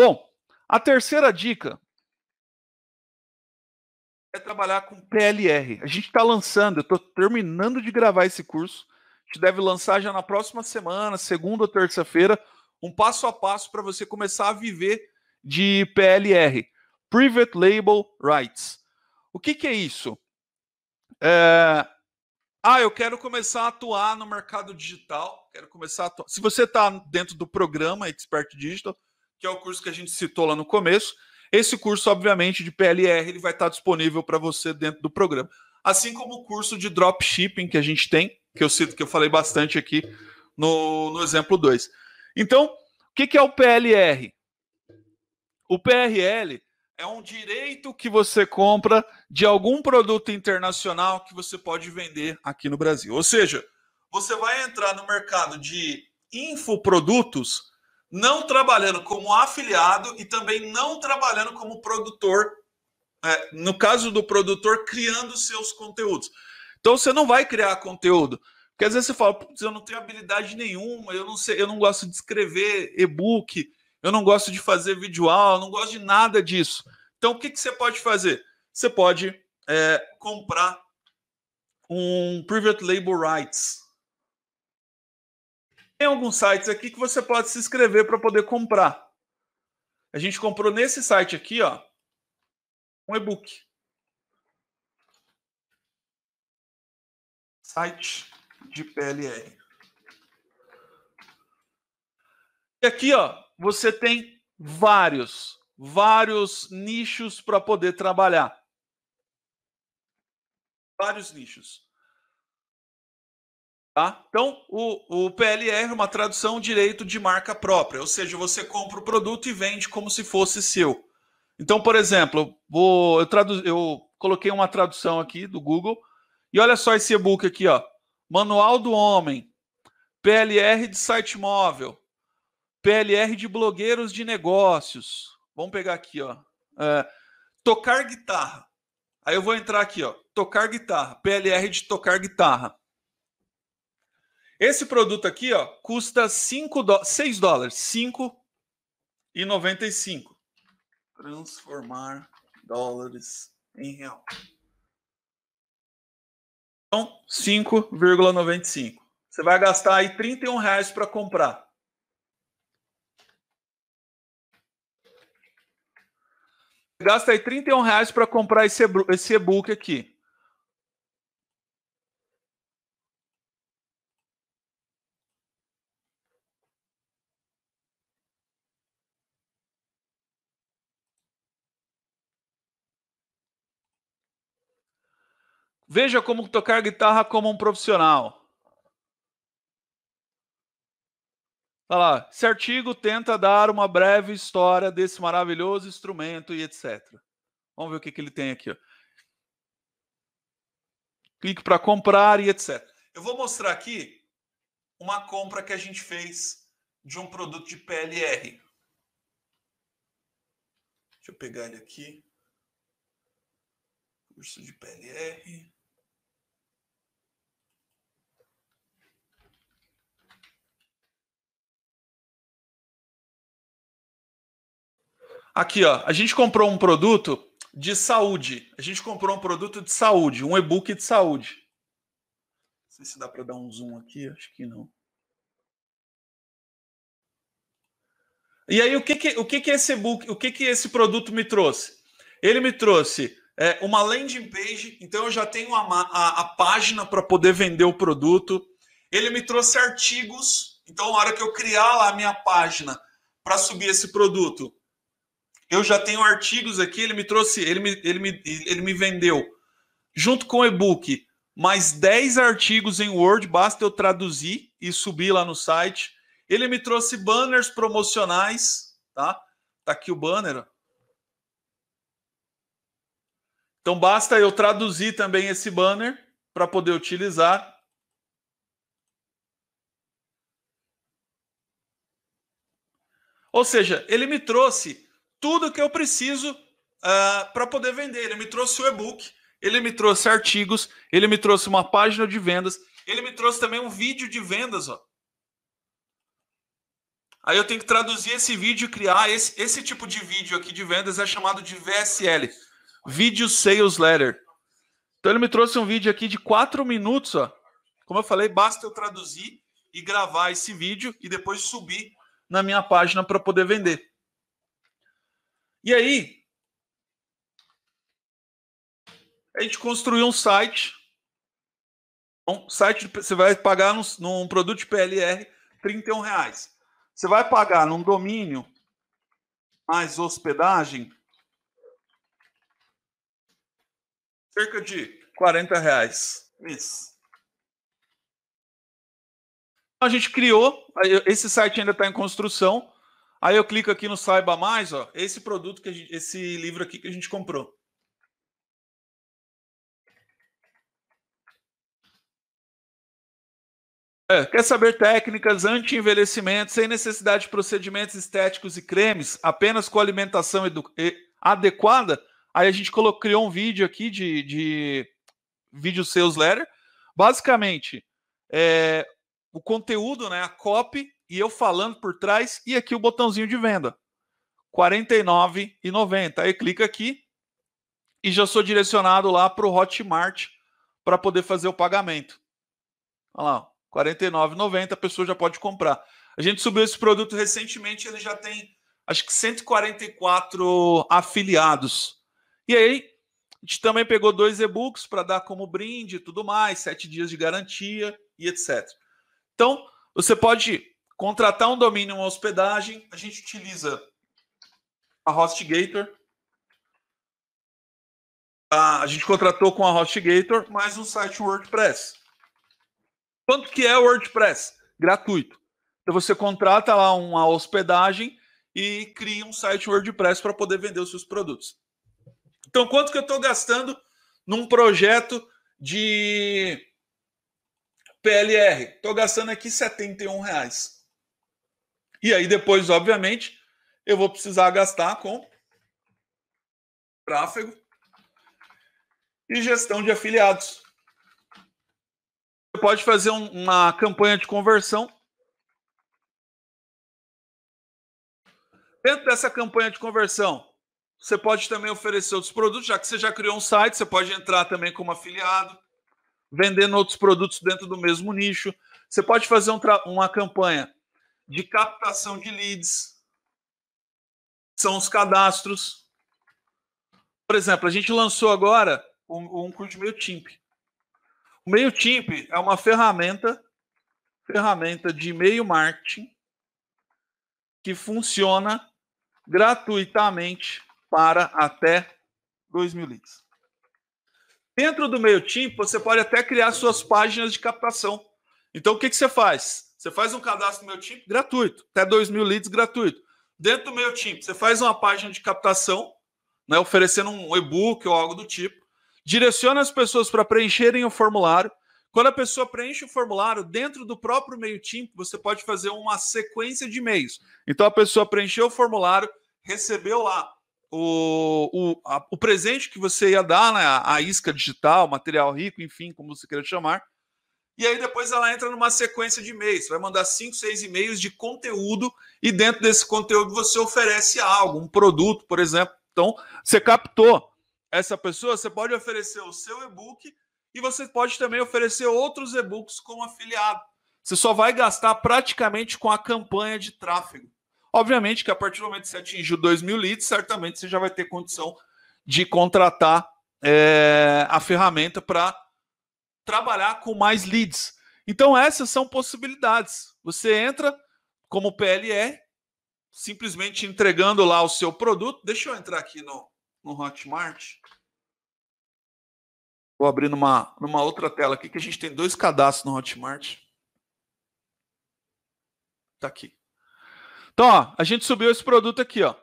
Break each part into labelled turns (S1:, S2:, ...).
S1: Bom, a terceira dica é trabalhar com PLR. A gente está lançando, eu estou terminando de gravar esse curso. A gente deve lançar já na próxima semana, segunda ou terça-feira, um passo a passo para você começar a viver de PLR Private Label Rights. O que, que é isso? É... Ah, eu quero começar a atuar no mercado digital. Quero começar a atuar. Se você está dentro do programa Expert Digital, que é o curso que a gente citou lá no começo. Esse curso, obviamente, de PLR, ele vai estar disponível para você dentro do programa. Assim como o curso de dropshipping que a gente tem, que eu cito, que eu falei bastante aqui no, no exemplo 2. Então, o que, que é o PLR? O PRL é um direito que você compra de algum produto internacional que você pode vender aqui no Brasil. Ou seja, você vai entrar no mercado de infoprodutos não trabalhando como afiliado e também não trabalhando como produtor. É, no caso do produtor, criando seus conteúdos. Então você não vai criar conteúdo. Porque às vezes você fala, putz, eu não tenho habilidade nenhuma, eu não sei, eu não gosto de escrever e-book, eu não gosto de fazer vídeo aula, não gosto de nada disso. Então o que, que você pode fazer? Você pode é, comprar um Private Label Rights, tem alguns sites aqui que você pode se inscrever para poder comprar. A gente comprou nesse site aqui, ó, um e-book. Site de PLR. E aqui, ó, você tem vários, vários nichos para poder trabalhar. Vários nichos. Tá? Então, o, o PLR é uma tradução direito de marca própria, ou seja, você compra o produto e vende como se fosse seu. Então, por exemplo, vou, eu, tradu, eu coloquei uma tradução aqui do Google e olha só esse e-book aqui, ó. Manual do Homem, PLR de site móvel, PLR de blogueiros de negócios. Vamos pegar aqui, ó. É, tocar guitarra. Aí eu vou entrar aqui, ó. Tocar guitarra. PLR de tocar guitarra. Esse produto aqui, ó, custa 5 6 dólares, 5,95. Transformar dólares em real. Então, 5,95. Você vai gastar aí 31 reais para comprar. Você gasta aí 31 reais para comprar esse e-book aqui. Veja como tocar guitarra como um profissional. Olha lá, esse artigo tenta dar uma breve história desse maravilhoso instrumento e etc. Vamos ver o que, que ele tem aqui. Ó. Clique para comprar e etc. Eu vou mostrar aqui uma compra que a gente fez de um produto de PLR. Deixa eu pegar ele aqui. Curso de PLR. Aqui, ó, a gente comprou um produto de saúde. A gente comprou um produto de saúde, um e-book de saúde. Não sei se dá para dar um zoom aqui, acho que não. E aí, o que que, o que, que esse e-book, o que, que esse produto me trouxe? Ele me trouxe é, uma landing page, então eu já tenho a, a, a página para poder vender o produto. Ele me trouxe artigos, então na hora que eu criar lá a minha página para subir esse produto, eu já tenho artigos aqui, ele me trouxe, ele me, ele me, ele me vendeu, junto com o e-book, mais 10 artigos em Word, basta eu traduzir e subir lá no site. Ele me trouxe banners promocionais, tá? Tá aqui o banner. Então basta eu traduzir também esse banner para poder utilizar. Ou seja, ele me trouxe tudo que eu preciso uh, ah, para poder vender. Ele me trouxe o e-book, ele me trouxe artigos, ele me trouxe uma página de vendas, ele me trouxe também um vídeo de vendas. Ó. Aí eu tenho que traduzir esse vídeo, criar esse, esse tipo de vídeo aqui de vendas é chamado de VSL, Video Sales Letter. Então ele me trouxe um vídeo aqui de quatro minutos, ó. Como eu falei, basta eu traduzir e gravar esse vídeo e depois subir na minha página para poder vender. E aí, a gente construiu um site. Um site você vai pagar num, num produto de PLR R$ reais. Você vai pagar num domínio mais hospedagem cerca de 40 reais. Isso. A gente criou, esse site ainda está em construção. Aí eu clico aqui no Saiba Mais, ó, esse produto, que gente, esse livro aqui que a gente comprou. É, quer saber técnicas anti-envelhecimento sem necessidade de procedimentos estéticos e cremes, apenas com alimentação adequada? Aí a gente colocou, criou um vídeo aqui de, de vídeo sales letter. Basicamente, é, o conteúdo, né, a copy e eu falando por trás e aqui o botãozinho de venda. R$ 49,90. Aí clica aqui e já sou direcionado lá para o Hotmart para poder fazer o pagamento. Olha lá, R$ 49,90, a pessoa já pode comprar. A gente subiu esse produto recentemente, ele já tem acho que 144 afiliados. E aí, a gente também pegou dois e-books para dar como brinde e tudo mais, sete dias de garantia e etc. Então, você pode Contratar um domínio, uma hospedagem, a gente utiliza a HostGator. A, ah, a gente contratou com a HostGator mais um site WordPress. Quanto que é o WordPress? Gratuito. Então você contrata lá uma hospedagem e cria um site WordPress para poder vender os seus produtos. Então, quanto que eu estou gastando num projeto de PLR? Estou gastando aqui R$ 71 reais. E aí depois, obviamente, eu vou precisar gastar com tráfego e gestão de afiliados. Você pode fazer uma campanha de conversão. Dentro dessa campanha de conversão, você pode também oferecer outros produtos, já que você já criou um site, você pode entrar também como afiliado, vendendo outros produtos dentro do mesmo nicho. Você pode fazer um uma campanha de captação de leads, são os cadastros. Por exemplo, a gente lançou agora um, um curso de MailChimp. O MailChimp é uma ferramenta, ferramenta de e-mail marketing que funciona gratuitamente para até 2 mil leads. Dentro do MailChimp, você pode até criar suas páginas de captação. Então, o que, que você faz? Você faz um cadastro no meu time gratuito, até 2 mil leads gratuito. Dentro do meu time, você faz uma página de captação, né, oferecendo um e-book ou algo do tipo. Direciona as pessoas para preencherem o formulário. Quando a pessoa preenche o formulário, dentro do próprio meio time, você pode fazer uma sequência de e-mails. Então a pessoa preencheu o formulário, recebeu lá o, o, a, o presente que você ia dar, né, a, a isca digital, material rico, enfim, como você queira chamar e aí depois ela entra numa sequência de e-mails. Vai mandar cinco, seis e-mails de conteúdo e dentro desse conteúdo você oferece algo, um produto, por exemplo. Então, você captou essa pessoa, você pode oferecer o seu e-book e você pode também oferecer outros e-books como afiliado. Você só vai gastar praticamente com a campanha de tráfego. Obviamente que a partir do momento que você atingiu 2 mil leads, certamente você já vai ter condição de contratar é, a ferramenta para trabalhar com mais leads. Então, essas são possibilidades. Você entra como PLE, simplesmente entregando lá o seu produto. Deixa eu entrar aqui no, no Hotmart. Vou abrir numa, numa outra tela aqui, que a gente tem dois cadastros no Hotmart. Tá aqui. Então, ó, a gente subiu esse produto aqui, ó.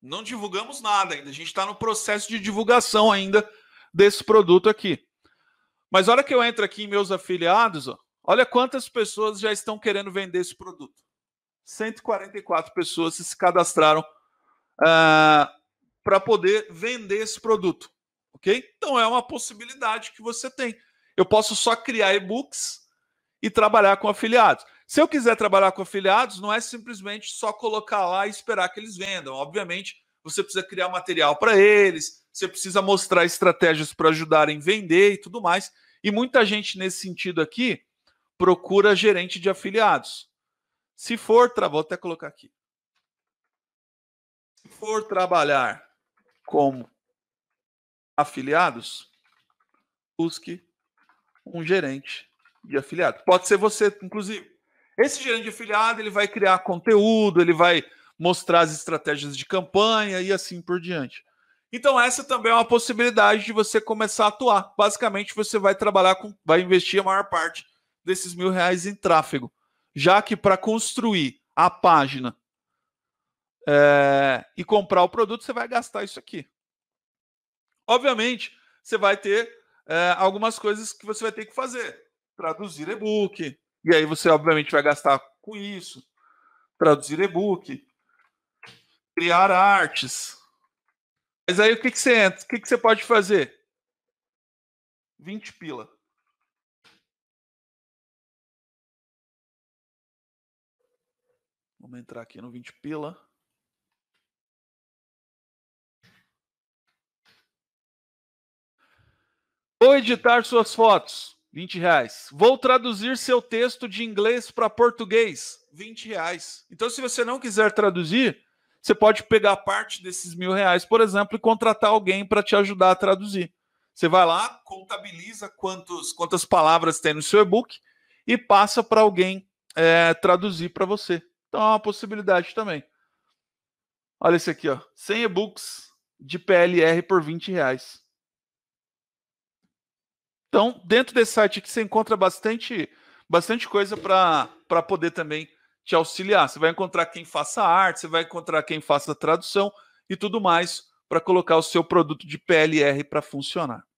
S1: Não divulgamos nada ainda. A gente está no processo de divulgação ainda desse produto aqui. Mas a hora que eu entro aqui em meus afiliados, ó, olha quantas pessoas já estão querendo vender esse produto. 144 pessoas se cadastraram uh, ah, para poder vender esse produto. Ok? Então é uma possibilidade que você tem. Eu posso só criar e-books e trabalhar com afiliados. Se eu quiser trabalhar com afiliados, não é simplesmente só colocar lá e esperar que eles vendam. Obviamente, você precisa criar material para eles, você precisa mostrar estratégias para ajudarem a vender e tudo mais. E muita gente nesse sentido aqui procura gerente de afiliados. Se for, vou até colocar aqui. Se for trabalhar como afiliados, busque um gerente de afiliado. Pode ser você, inclusive. Esse gerente de afiliado ele vai criar conteúdo, ele vai mostrar as estratégias de campanha e assim por diante. Então, essa também é uma possibilidade de você começar a atuar. Basicamente, você vai trabalhar com, vai investir a maior parte desses mil reais em tráfego, já que para construir a página é, e comprar o produto, você vai gastar isso aqui. Obviamente, você vai ter é, algumas coisas que você vai ter que fazer. Traduzir e-book, e aí você, obviamente, vai gastar com isso. Traduzir e-book, criar artes mas aí o que, que você entra? O que, que você pode fazer? 20 pila. Vamos entrar aqui no 20 pila. Vou editar suas fotos. 20 reais. Vou traduzir seu texto de inglês para português. 20 reais. Então, se você não quiser traduzir, você pode pegar parte desses mil reais, por exemplo, e contratar alguém para te ajudar a traduzir. Você vai lá, contabiliza quantos, quantas palavras tem no seu e-book e passa para alguém é, traduzir para você. Então é uma possibilidade também. Olha esse aqui, ó. 100 e-books de PLR por 20 reais. Então, dentro desse site aqui você encontra bastante, bastante coisa para poder também te auxiliar. Você vai encontrar quem faça arte, você vai encontrar quem faça tradução e tudo mais para colocar o seu produto de PLR para funcionar.